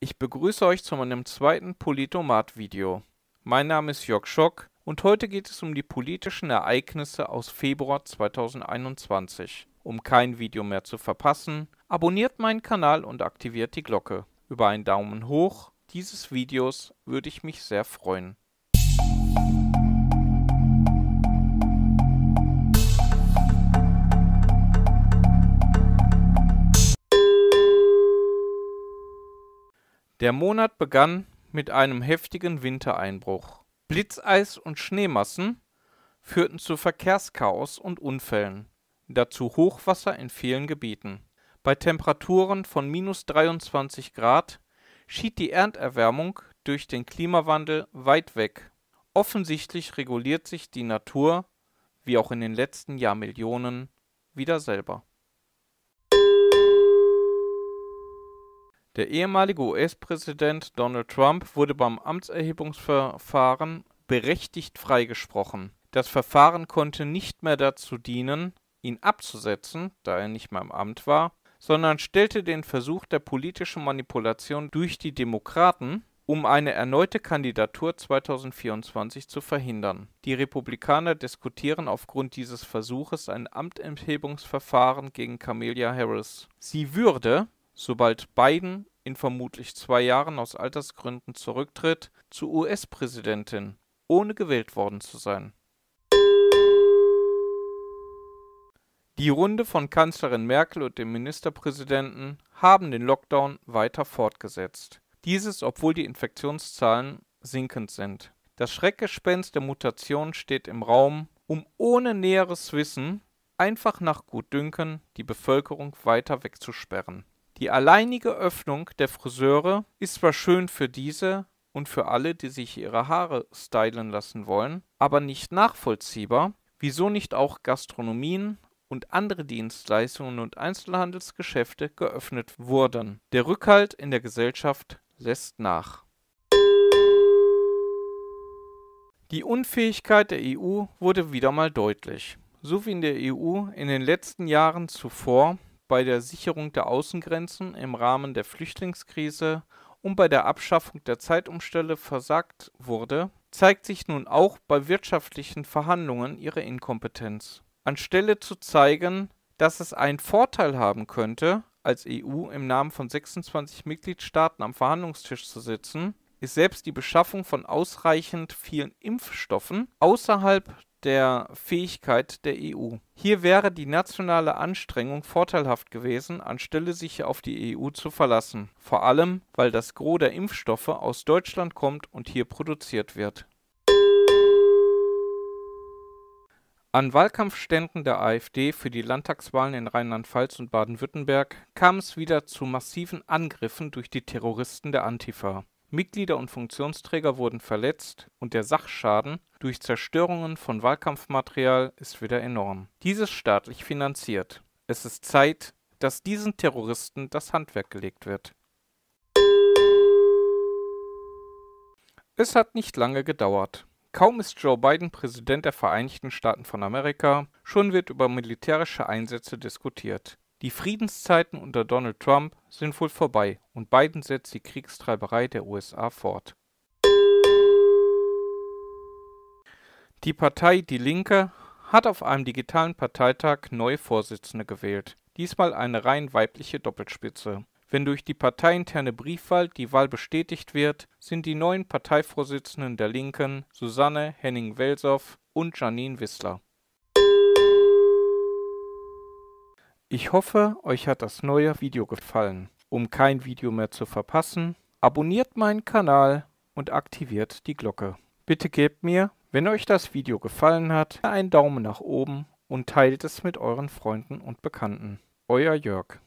Ich begrüße euch zu meinem zweiten Politomat-Video. Mein Name ist Jörg Schock und heute geht es um die politischen Ereignisse aus Februar 2021. Um kein Video mehr zu verpassen, abonniert meinen Kanal und aktiviert die Glocke. Über einen Daumen hoch dieses Videos würde ich mich sehr freuen. Der Monat begann mit einem heftigen Wintereinbruch. Blitzeis und Schneemassen führten zu Verkehrschaos und Unfällen, dazu Hochwasser in vielen Gebieten. Bei Temperaturen von minus 23 Grad schied die Erderwärmung durch den Klimawandel weit weg. Offensichtlich reguliert sich die Natur, wie auch in den letzten Jahrmillionen, wieder selber. Der ehemalige US-Präsident Donald Trump wurde beim Amtserhebungsverfahren berechtigt freigesprochen. Das Verfahren konnte nicht mehr dazu dienen, ihn abzusetzen, da er nicht mehr im Amt war, sondern stellte den Versuch der politischen Manipulation durch die Demokraten, um eine erneute Kandidatur 2024 zu verhindern. Die Republikaner diskutieren aufgrund dieses Versuches ein Amtenthebungsverfahren gegen Camelia Harris. Sie würde sobald Biden in vermutlich zwei Jahren aus Altersgründen zurücktritt, zur US-Präsidentin, ohne gewählt worden zu sein. Die Runde von Kanzlerin Merkel und dem Ministerpräsidenten haben den Lockdown weiter fortgesetzt. Dieses, obwohl die Infektionszahlen sinkend sind. Das Schreckgespenst der Mutation steht im Raum, um ohne näheres Wissen einfach nach Gutdünken die Bevölkerung weiter wegzusperren. Die alleinige Öffnung der Friseure ist zwar schön für diese und für alle, die sich ihre Haare stylen lassen wollen, aber nicht nachvollziehbar, wieso nicht auch Gastronomien und andere Dienstleistungen und Einzelhandelsgeschäfte geöffnet wurden. Der Rückhalt in der Gesellschaft lässt nach. Die Unfähigkeit der EU wurde wieder mal deutlich. So wie in der EU in den letzten Jahren zuvor bei der Sicherung der Außengrenzen im Rahmen der Flüchtlingskrise und bei der Abschaffung der Zeitumstände versagt wurde, zeigt sich nun auch bei wirtschaftlichen Verhandlungen ihre Inkompetenz. Anstelle zu zeigen, dass es einen Vorteil haben könnte, als EU im Namen von 26 Mitgliedstaaten am Verhandlungstisch zu sitzen, ist selbst die Beschaffung von ausreichend vielen Impfstoffen außerhalb der Fähigkeit der EU. Hier wäre die nationale Anstrengung vorteilhaft gewesen, anstelle sich auf die EU zu verlassen, vor allem weil das Gros der Impfstoffe aus Deutschland kommt und hier produziert wird. An Wahlkampfständen der AfD für die Landtagswahlen in Rheinland-Pfalz und Baden-Württemberg kam es wieder zu massiven Angriffen durch die Terroristen der Antifa. Mitglieder und Funktionsträger wurden verletzt und der Sachschaden durch Zerstörungen von Wahlkampfmaterial ist wieder enorm. Dieses staatlich finanziert. Es ist Zeit, dass diesen Terroristen das Handwerk gelegt wird. Es hat nicht lange gedauert. Kaum ist Joe Biden Präsident der Vereinigten Staaten von Amerika, schon wird über militärische Einsätze diskutiert. Die Friedenszeiten unter Donald Trump sind wohl vorbei und Biden setzt die Kriegstreiberei der USA fort. Die Partei Die Linke hat auf einem digitalen Parteitag neue Vorsitzende gewählt, diesmal eine rein weibliche Doppelspitze. Wenn durch die parteiinterne Briefwahl die Wahl bestätigt wird, sind die neuen Parteivorsitzenden der Linken Susanne Henning-Welsow und Janine Wissler. Ich hoffe, euch hat das neue Video gefallen. Um kein Video mehr zu verpassen, abonniert meinen Kanal und aktiviert die Glocke. Bitte gebt mir, wenn euch das Video gefallen hat, einen Daumen nach oben und teilt es mit euren Freunden und Bekannten. Euer Jörg.